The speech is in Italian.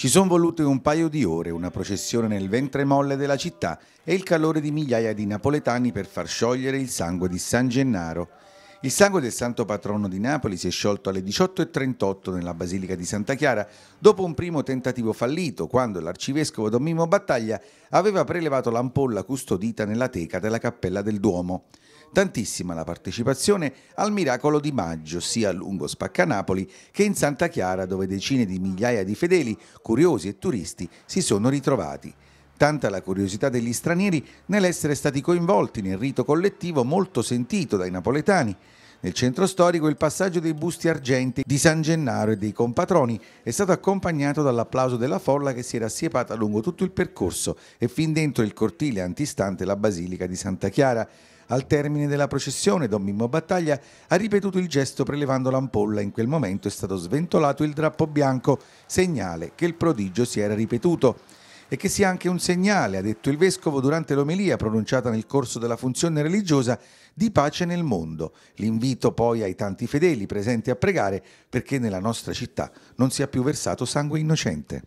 Ci sono volute un paio di ore, una processione nel ventre molle della città e il calore di migliaia di napoletani per far sciogliere il sangue di San Gennaro. Il sangue del santo patrono di Napoli si è sciolto alle 18.38 nella Basilica di Santa Chiara dopo un primo tentativo fallito quando l'arcivescovo Don Mimmo Battaglia aveva prelevato l'ampolla custodita nella teca della Cappella del Duomo. Tantissima la partecipazione al miracolo di maggio, sia a lungo Spaccanapoli che in Santa Chiara, dove decine di migliaia di fedeli, curiosi e turisti si sono ritrovati. Tanta la curiosità degli stranieri nell'essere stati coinvolti nel rito collettivo molto sentito dai napoletani. Nel centro storico il passaggio dei busti argenti di San Gennaro e dei compatroni è stato accompagnato dall'applauso della folla che si era assiepata lungo tutto il percorso e fin dentro il cortile antistante la Basilica di Santa Chiara. Al termine della processione, Don Mimmo Battaglia ha ripetuto il gesto prelevando l'ampolla. In quel momento è stato sventolato il drappo bianco, segnale che il prodigio si era ripetuto e che sia anche un segnale, ha detto il Vescovo durante l'omelia pronunciata nel corso della funzione religiosa, di pace nel mondo. L'invito poi ai tanti fedeli presenti a pregare perché nella nostra città non sia più versato sangue innocente.